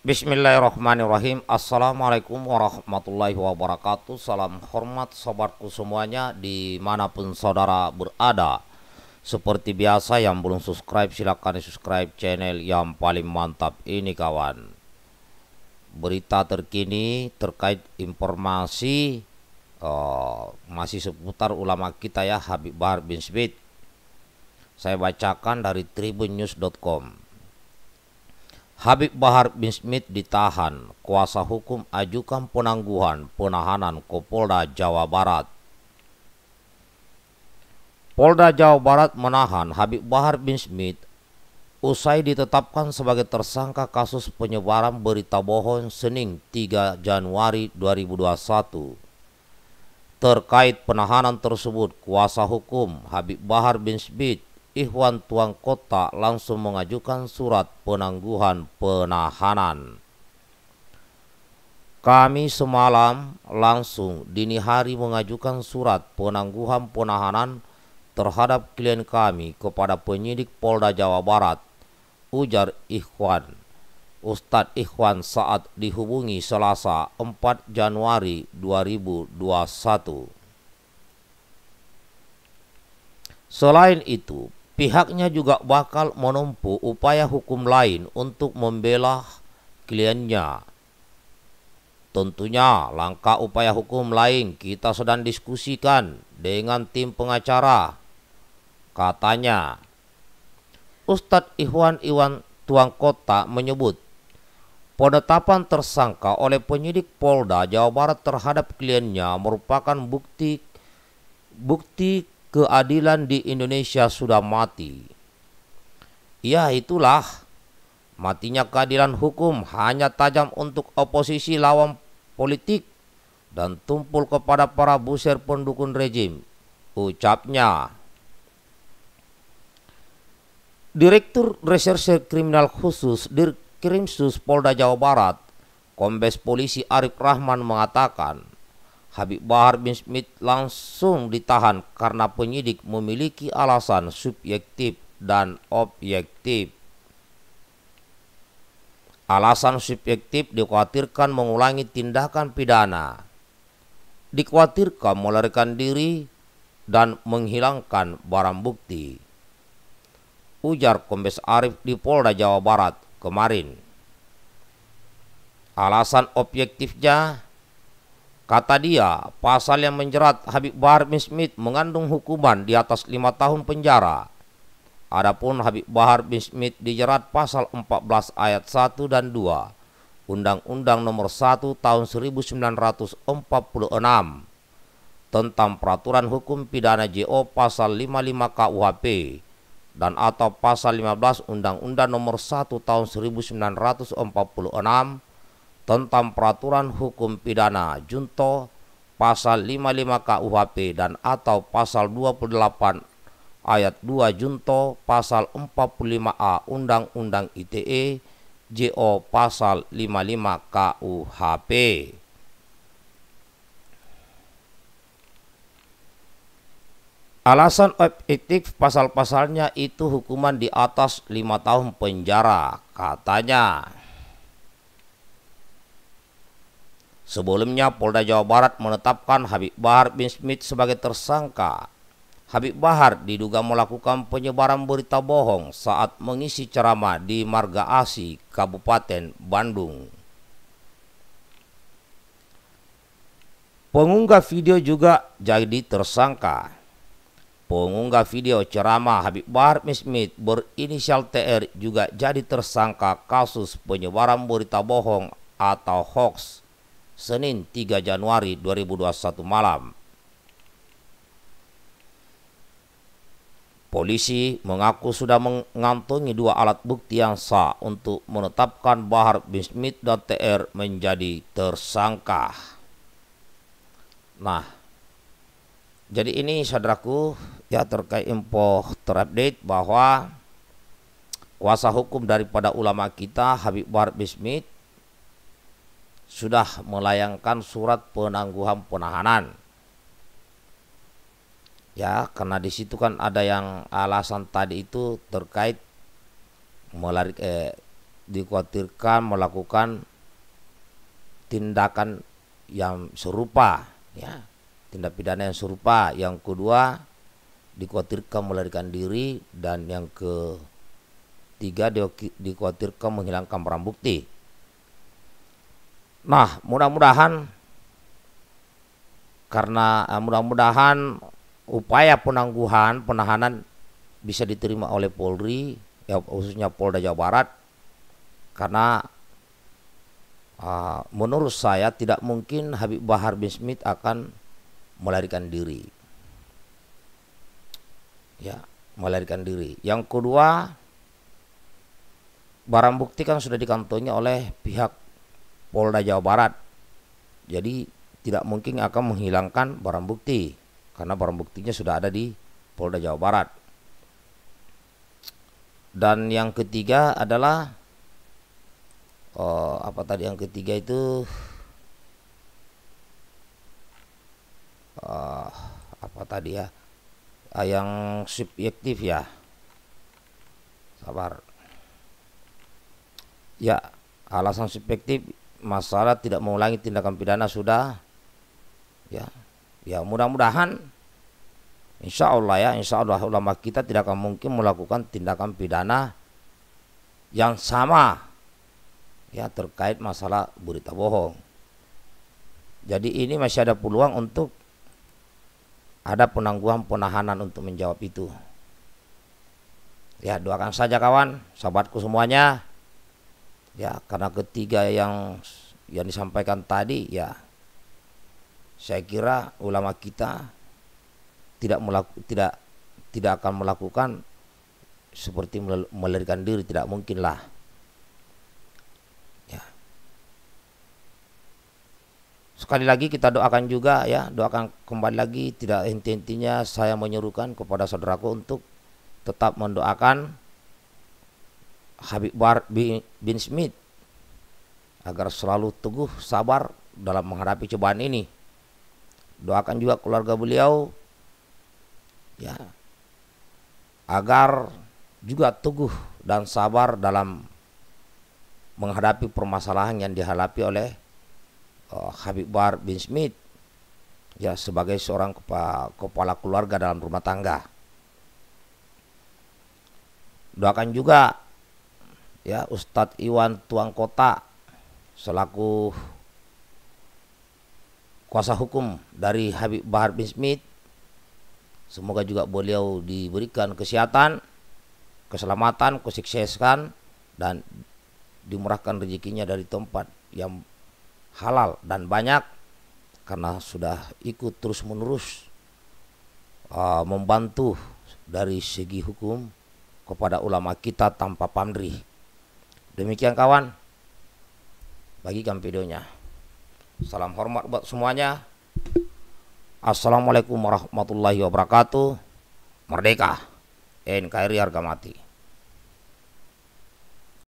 Bismillahirrahmanirrahim Assalamualaikum warahmatullahi wabarakatuh Salam hormat sobatku semuanya Dimanapun saudara berada Seperti biasa yang belum subscribe silahkan subscribe channel yang paling mantap ini kawan Berita terkini terkait informasi uh, Masih seputar ulama kita ya Habib Bahar bin Smith Saya bacakan dari tribunnews.com Habib Bahar bin Smith ditahan, kuasa hukum ajukan penangguhan penahanan ke Polda Jawa Barat. Polda Jawa Barat menahan Habib Bahar bin Smith usai ditetapkan sebagai tersangka kasus penyebaran berita bohong Senin 3 Januari 2021. Terkait penahanan tersebut, kuasa hukum Habib Bahar bin Smith Ikhwan Tuang Kota langsung mengajukan surat penangguhan penahanan. Kami semalam langsung dini hari mengajukan surat penangguhan penahanan terhadap klien kami kepada penyidik Polda Jawa Barat, ujar Ikhwan. Ustadz Ikhwan saat dihubungi Selasa 4 Januari 2021. Selain itu, Pihaknya juga bakal menempuh upaya hukum lain untuk membela kliennya. Tentunya langkah upaya hukum lain kita sedang diskusikan dengan tim pengacara. Katanya, Ustadz Ikhwan Iwan Tuang Kota menyebut, penetapan tersangka oleh penyidik Polda Jawa Barat terhadap kliennya merupakan bukti bukti keadilan di Indonesia sudah mati. Ya itulah, matinya keadilan hukum hanya tajam untuk oposisi lawan politik dan tumpul kepada para buser pendukung rejim, ucapnya. Direktur Reserse Kriminal Khusus Dirkrimsus Polda Jawa Barat, Kombes Polisi Arif Rahman mengatakan, Habib Bahar bin Smith langsung ditahan karena penyidik memiliki alasan subjektif dan objektif. Alasan subjektif dikhawatirkan mengulangi tindakan pidana, dikhawatirkan melarikan diri dan menghilangkan barang bukti. Ujar Kombes Arif di Polda Jawa Barat kemarin. Alasan objektifnya Kata dia, pasal yang menjerat Habib Bahar bin Smith mengandung hukuman di atas lima tahun penjara. Adapun Habib Bahar bin Smith dijerat pasal 14 ayat 1 dan 2 Undang-Undang Nomor 1 Tahun 1946 tentang peraturan hukum pidana JO pasal 55 KUHP dan atau pasal 15 Undang-Undang Nomor 1 Tahun 1946 tentang peraturan hukum pidana junto pasal 55 KUHP dan atau pasal 28 ayat 2 junto pasal 45A Undang-Undang ITE JO pasal 55 KUHP. Alasan etik pasal-pasalnya itu hukuman di atas lima tahun penjara, katanya. Sebelumnya Polda Jawa Barat menetapkan Habib Bahar bin Smith sebagai tersangka. Habib Bahar diduga melakukan penyebaran berita bohong saat mengisi ceramah di Marga Asi, Kabupaten Bandung. Pengunggah video juga jadi tersangka. Pengunggah video ceramah Habib Bahar bin Smith berinisial TR juga jadi tersangka kasus penyebaran berita bohong atau hoax Senin 3 Januari 2021 malam. Polisi mengaku sudah mengantongi dua alat bukti yang sah untuk menetapkan Bahar bin Smith dan TR menjadi tersangka. Nah, jadi ini saudaraku ya terkait info terupdate bahwa kuasa hukum daripada ulama kita Habib Bahar bin Smith sudah melayangkan surat penangguhan penahanan. Ya, karena di situ kan ada yang alasan tadi itu terkait melarik eh, dikhawatirkan melakukan tindakan yang serupa, ya. Tindak pidana yang serupa. Yang kedua, dikhawatirkan melarikan diri dan yang ketiga dikhawatirkan menghilangkan barang bukti. Nah, mudah-mudahan karena eh, mudah-mudahan upaya penangguhan penahanan bisa diterima oleh Polri, ya khususnya Polda Jawa Barat, karena uh, menurut saya tidak mungkin Habib Bahar bin Smith akan melarikan diri. Ya, melarikan diri. Yang kedua, barang bukti kan sudah dikantongi oleh pihak Polda Jawa Barat. Jadi tidak mungkin akan menghilangkan barang bukti karena barang buktinya sudah ada di Polda Jawa Barat. Dan yang ketiga adalah oh, apa tadi yang ketiga itu oh, apa tadi ya ah, yang subjektif ya sabar ya alasan subjektif masalah tidak mengulangi tindakan pidana sudah ya ya mudah-mudahan insya Allah ya insya Allah ulama kita tidak akan mungkin melakukan tindakan pidana yang sama ya terkait masalah berita bohong jadi ini masih ada peluang untuk ada penangguhan penahanan untuk menjawab itu ya doakan saja kawan sahabatku semuanya Ya, karena ketiga yang yang disampaikan tadi ya saya kira ulama kita tidak melaku, tidak tidak akan melakukan seperti melarikan diri tidak mungkinlah ya sekali lagi kita doakan juga ya doakan kembali lagi tidak henti-hentinya saya menyuruhkan kepada saudaraku untuk tetap mendoakan Habib Bar bin Smith agar selalu teguh sabar dalam menghadapi cobaan ini. Doakan juga keluarga beliau ya agar juga teguh dan sabar dalam menghadapi permasalahan yang dihadapi oleh uh, Habib Bar bin Smith ya sebagai seorang kepa kepala keluarga dalam rumah tangga. Doakan juga ya Ustadz Iwan Tuang Kota selaku kuasa hukum dari Habib Bahar bin Smith semoga juga beliau diberikan kesehatan keselamatan kesukseskan dan dimurahkan rezekinya dari tempat yang halal dan banyak karena sudah ikut terus menerus uh, ah, membantu dari segi hukum kepada ulama kita tanpa pamrih Demikian kawan, bagikan videonya. Salam hormat buat semuanya. Assalamualaikum warahmatullahi wabarakatuh. Merdeka. NKRI harga mati.